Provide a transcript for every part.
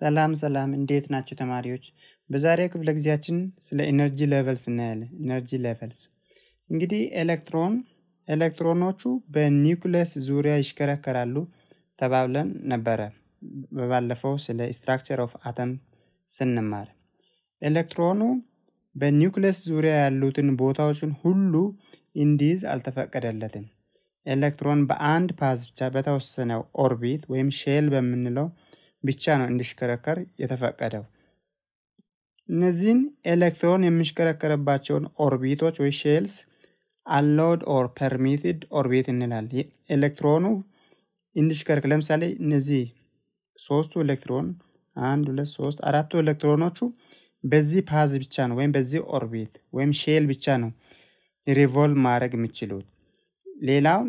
ሰላም ሰላም እንዴት ናቸው ተማሪዎች? በዛሬው ክፍለ ጊዜያችን ስለ ኢነርጂ ሌቨልስ እናያለን። ኢነርጂ ሌቨልስ እንግዲህ ኤሌክትሮን ኤሌክትሮኖቹ በኒውክለስ ዙሪያ ይሽከረከራሉ ተባብለን ነበረ በባለፈው ስለ ስትራክቸር ኦፍ አተም ስንማር። ኤሌክትሮኑ በኒውክለስ ዙሪያ ያሉትን ቦታዎችን ሁሉ እንዲይዝ አልተፈቀደለትም። ኤሌክትሮን በአንድ ፓዝ ብቻ በተወሰነው ኦርቢት ወይም ሼል በምንለው ብቻ ነው እንዲሽከረከር የተፈቀደው። እነዚህን ኤሌክትሮን የሚሽከረከርባቸውን ኦርቢቶች ወይ ሼልስ አሎድ ኦር ፐርሚትድ ኦርቢት እንላል። ኤሌክትሮኑ እንዲሽከረከር ለምሳሌ እነዚህ ሶስቱ ኤሌክትሮን አንድ ሁለት ሶስት አራቱ ኤሌክትሮኖቹ በዚህ ፓዝ ብቻ ነው ወይም በዚህ ኦርቢት ወይም ሼል ብቻ ነው ሪቮልቭ ማድረግ የሚችሉት። ሌላውን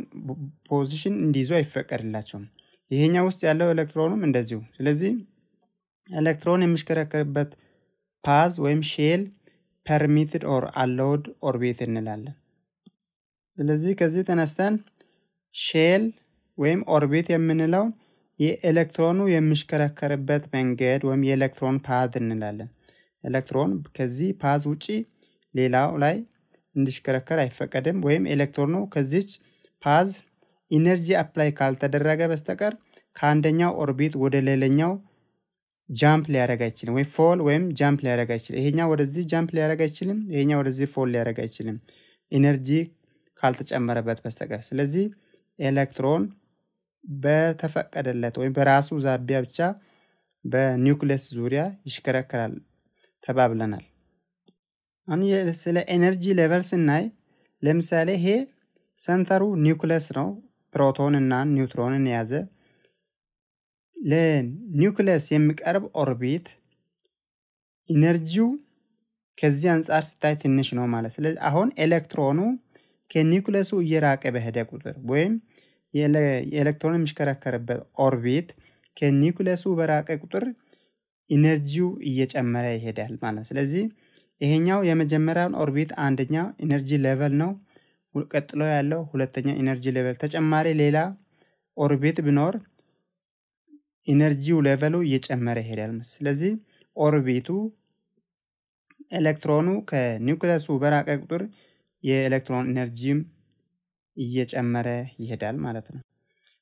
ፖዚሽን እንዲይዙ አይፈቀድላቸውም። ይሄኛው ውስጥ ያለው ኤሌክትሮኑም እንደዚሁ። ስለዚህ ኤሌክትሮን የሚሽከረከርበት ፓዝ ወይም ሼል ፐርሚትድ ኦር አለውድ ኦርቢት እንላለን። ስለዚህ ከዚህ ተነስተን ሼል ወይም ኦርቢት የምንለው የኤሌክትሮኑ የሚሽከረከርበት መንገድ ወይም የኤሌክትሮን ፓዝ እንላለን። ኤሌክትሮን ከዚህ ፓዝ ውጪ ሌላው ላይ እንዲሽከረከር አይፈቀድም። ወይም ኤሌክትሮኑ ከዚች ፓዝ ኢነርጂ አፕላይ ካልተደረገ በስተቀር ከአንደኛው ኦርቢት ወደ ሌላኛው ጃምፕ ሊያደረግ አይችልም። ወይ ፎል ወይም ጃምፕ ሊያደረግ አይችልም። ይሄኛው ወደዚህ ጃምፕ ሊያደረግ አይችልም። ይሄኛው ወደዚህ ፎል ሊያደረግ አይችልም ኢነርጂ ካልተጨመረበት በስተቀር። ስለዚህ ኤሌክትሮን በተፈቀደለት ወይም በራሱ ዛቢያ ብቻ በኒውክሌስ ዙሪያ ይሽከረከራል ተባብለናል። አሁን ስለ ኤነርጂ ሌቨል ስናይ ለምሳሌ ይሄ ሰንተሩ ኒውክሌስ ነው። ፕሮቶን እና ኒውትሮንን የያዘ ለኒውክሊየስ የሚቀርብ ኦርቢት ኢነርጂው ከዚህ አንጻር ሲታይ ትንሽ ነው ማለት። ስለዚህ አሁን ኤሌክትሮኑ ከኒውክሊየሱ እየራቀ በሄደ ቁጥር ወይም የኤሌክትሮን የሚሽከረከርበት ኦርቢት ከኒውክሊየሱ በራቀ ቁጥር ኢነርጂው እየጨመረ ይሄዳል ማለት። ስለዚህ ይሄኛው የመጀመሪያውን ኦርቢት አንደኛው ኢነርጂ ሌቨል ነው። ቀጥሎ ያለው ሁለተኛ ኢነርጂ ሌቨል ተጨማሪ ሌላ ኦርቢት ቢኖር ኢነርጂው ሌቨሉ እየጨመረ ይሄዳል። ስለዚህ ኦርቢቱ ኤሌክትሮኑ ከኒውክለሱ በራቀ ቁጥር የኤሌክትሮን ኢነርጂም እየጨመረ ይሄዳል ማለት ነው።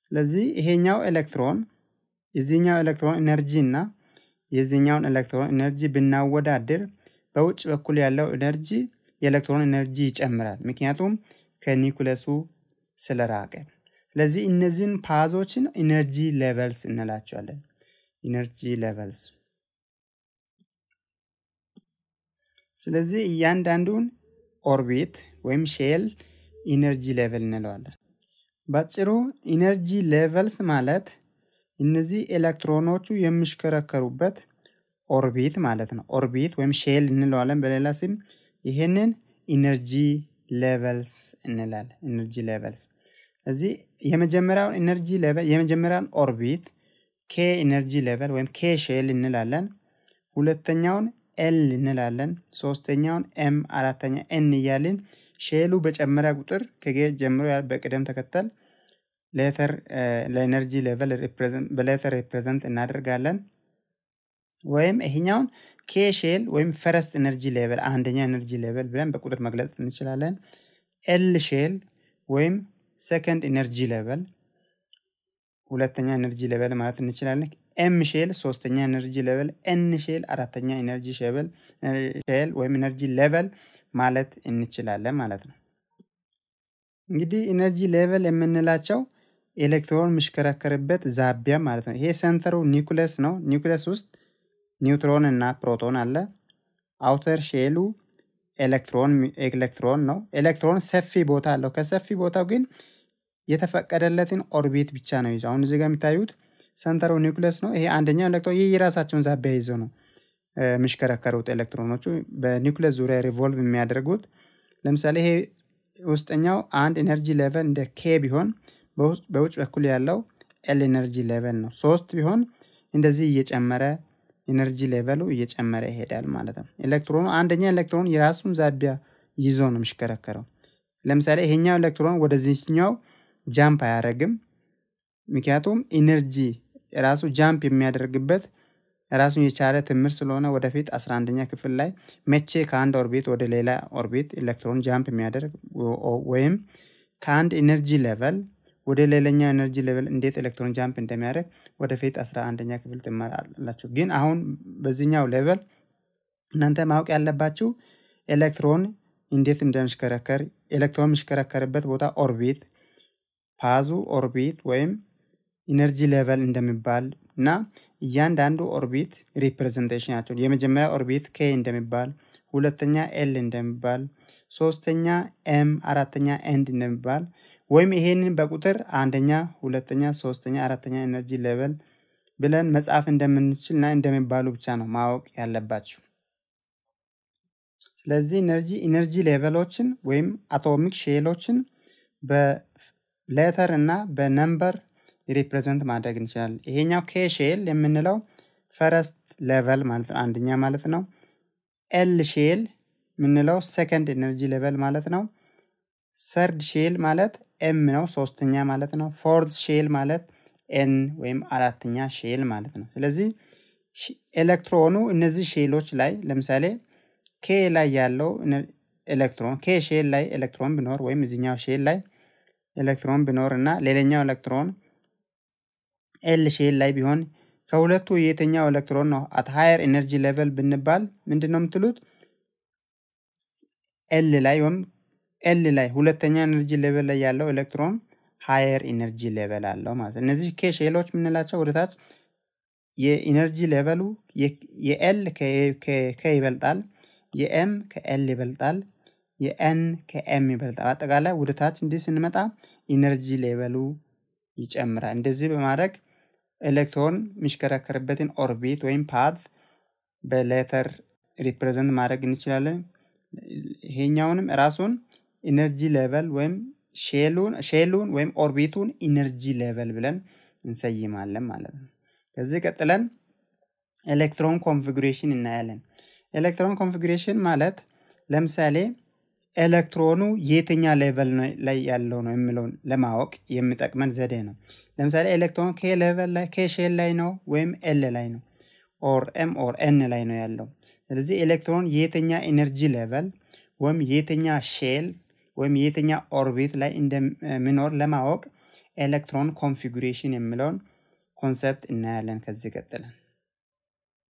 ስለዚህ ይሄኛው ኤሌክትሮን የዚህኛው ኤሌክትሮን ኢነርጂ እና የዚህኛውን ኤሌክትሮን ኢነርጂ ብናወዳድር በውጭ በኩል ያለው ኢነርጂ የኤሌክትሮን ኢነርጂ ይጨምራል። ምክንያቱም ከኒኩለሱ ስለራቀ። ስለዚህ እነዚህን ፓዞችን ኢነርጂ ሌቨልስ እንላቸዋለን። ኢነርጂ ሌቨልስ። ስለዚህ እያንዳንዱን ኦርቢት ወይም ሼል ኢነርጂ ሌቨል እንለዋለን። በጭሩ ኢነርጂ ሌቨልስ ማለት እነዚህ ኤሌክትሮኖቹ የሚሽከረከሩበት ኦርቢት ማለት ነው። ኦርቢት ወይም ሼል እንለዋለን በሌላ ስም። ይህንን ኢነርጂ ሌቨልስ እንላለን። ኢነርጂ ሌቨልስ እዚህ የመጀመሪያውን ኢነርጂ ሌቨል የመጀመሪያውን ኦርቢት ኬ ኢነርጂ ሌቨል ወይም ኬ ሼል እንላለን። ሁለተኛውን ኤል እንላለን። ሶስተኛውን ኤም፣ አራተኛ ኤን እያልን ሼሉ በጨመሪያ ቁጥር ከጌ ጀምሮ በቅደም ተከተል ሌተር ለኤነርጂ ሌቨል በሌተር ሪፕሬዘንት እናደርጋለን ወይም ይሄኛውን ኬሼል ወይም ፈረስት ኤነርጂ ሌቨል አንደኛ ኤነርጂ ሌቨል ብለን በቁጥር መግለጽ እንችላለን። ኤል ሼል ወይም ሰከንድ ኤነርጂ ሌቨል ሁለተኛ ኤነርጂ ሌቨል ማለት እንችላለን። ኤም ሼል ሶስተኛ ኤነርጂ ሌቨል፣ ኤን ሼል አራተኛ ኤነርጂ ሼል ወይም ኤነርጂ ሌቨል ማለት እንችላለን ማለት ነው። እንግዲህ ኢነርጂ ሌቨል የምንላቸው ኤሌክትሮን የሚሽከረከርበት ዛቢያ ማለት ነው። ይሄ ሰንተሩ ኒኩለስ ነው። ኒኩለስ ውስጥ ኒውትሮን እና ፕሮቶን አለ። አውተር ሼሉ ኤሌክትሮን ነው። ኤሌክትሮን ሰፊ ቦታ አለው። ከሰፊ ቦታው ግን የተፈቀደለትን ኦርቢት ብቻ ነው ይዞ አሁን እዚህ ጋር የሚታዩት ሰንተሩ ኒውክለስ ነው። ይሄ አንደኛው ኤሌክትሮን ይህ የራሳቸውን ዛቢያ ይዘው ነው የሚሽከረከሩት ኤሌክትሮኖቹ በኒውክለስ ዙሪያ ሪቮልቭ የሚያደርጉት። ለምሳሌ ይሄ ውስጠኛው አንድ ኤነርጂ ሌቨል እንደ ኬ ቢሆን በውጭ በኩል ያለው ኤል ኤነርጂ ሌቨል ነው። ሶስት ቢሆን እንደዚህ እየጨመረ ኢነርጂ ሌቨሉ እየጨመረ ይሄዳል ማለት ነው። ኤሌክትሮኑ አንደኛ ኤሌክትሮን የራሱን ዛቢያ ይዞ ነው የሚሽከረከረው። ለምሳሌ ይሄኛው ኤሌክትሮን ወደዚህኛው ጃምፕ አያደርግም። ምክንያቱም ኢነርጂ ራሱ ጃምፕ የሚያደርግበት ራሱን የቻለ ትምህርት ስለሆነ ወደፊት 11ኛ ክፍል ላይ መቼ ከአንድ ኦርቢት ወደ ሌላ ኦርቢት ኤሌክትሮን ጃምፕ የሚያደርግ ወይም ከአንድ ኢነርጂ ሌቨል ወደ ሌላኛው ኤነርጂ ሌቨል እንዴት ኤሌክትሮን ጃምፕ እንደሚያደርግ ወደፊት አስራ አንደኛ ክፍል ትማራላችሁ። ግን አሁን በዚህኛው ሌቨል እናንተ ማወቅ ያለባችሁ ኤሌክትሮን እንዴት እንደሚሽከረከር፣ ኤሌክትሮን የሚሽከረከርበት ቦታ ኦርቢት፣ ፓዙ ኦርቢት ወይም ኢነርጂ ሌቨል እንደሚባል እና እያንዳንዱ ኦርቢት ሪፕሬዘንቴሽናቸው የመጀመሪያ ኦርቢት ኬ እንደሚባል፣ ሁለተኛ ኤል እንደሚባል፣ ሶስተኛ ኤም፣ አራተኛ ኤንድ እንደሚባል ወይም ይሄንን በቁጥር አንደኛ፣ ሁለተኛ፣ ሶስተኛ፣ አራተኛ ኤነርጂ ሌቨል ብለን መጻፍ እንደምንችል እና እንደሚባሉ ብቻ ነው ማወቅ ያለባችሁ። ስለዚህ ኢነርጂ ኢነርጂ ሌቨሎችን ወይም አቶሚክ ሼሎችን በሌተር እና በነምበር ሪፕሬዘንት ማድረግ እንችላለን። ይሄኛው ኬ ሼል የምንለው ፈረስት ሌቨል ማለት ነው፣ አንደኛ ማለት ነው። ኤል ሼል የምንለው ሰከንድ ኢነርጂ ሌቨል ማለት ነው። ሰርድ ሼል ማለት ኤም ነው ሶስተኛ ማለት ነው። ፎርዝ ሼል ማለት ኤን ወይም አራተኛ ሼል ማለት ነው። ስለዚህ ኤሌክትሮኑ እነዚህ ሼሎች ላይ ለምሳሌ ኬ ላይ ያለው ኤሌክትሮን ኬ ሼል ላይ ኤሌክትሮን ቢኖር ወይም እዚኛው ሼል ላይ ኤሌክትሮን ቢኖር እና ሌላኛው ኤሌክትሮን ኤል ሼል ላይ ቢሆን ከሁለቱ የትኛው ኤሌክትሮን ነው አት ሃየር ኤነርጂ ሌቨል ብንባል ምንድን ነው የምትሉት? ኤል ላይ ወይም ኤል ላይ ሁለተኛ ኤነርጂ ሌቨል ላይ ያለው ኤሌክትሮን ሃየር ኢነርጂ ሌቨል አለው ማለት ነው። እነዚህ ኬ ሼሎች የምንላቸው ወደታች የኢነርጂ ሌቨሉ የኤል ከ ይበልጣል፣ የኤም ከኤል ይበልጣል፣ የኤን ከኤም ይበልጣል። አጠቃላይ ወደታች እንዲህ ስንመጣ ኢነርጂ ሌቨሉ ይጨምራል። እንደዚህ በማድረግ ኤሌክትሮን የሚሽከረከርበትን ኦርቢት ወይም ፓት በሌተር ሪፕሬዘንት ማድረግ እንችላለን። ይሄኛውንም ራሱን ኢነርጂ ሌቨል ወይም ሼሉን ወይም ኦርቢቱን ኢነርጂ ሌቨል ብለን እንሰይማለን ማለት ነው። ከዚህ ቀጥለን ኤሌክትሮን ኮንፊጉሬሽን እናያለን። ኤሌክትሮን ኮንፊጉሬሽን ማለት ለምሳሌ ኤሌክትሮኑ የትኛ ሌቨል ላይ ያለው ነው የሚለውን ለማወቅ የሚጠቅመን ዘዴ ነው። ለምሳሌ ኤሌክትሮኑ ኬ ሌቨል ላይ ኬ ሼል ላይ ነው ወይም ኤል ላይ ነው ኦር ኤም ኦር ኤን ላይ ነው ያለው። ስለዚህ ኤሌክትሮን የትኛ ኢነርጂ ሌቨል ወይም የትኛ ሼል ወይም የትኛ ኦርቢት ላይ እንደሚኖር ለማወቅ ኤሌክትሮን ኮንፊጉሬሽን የሚለውን ኮንሰፕት እናያለን። ከዚህ ቀጥለን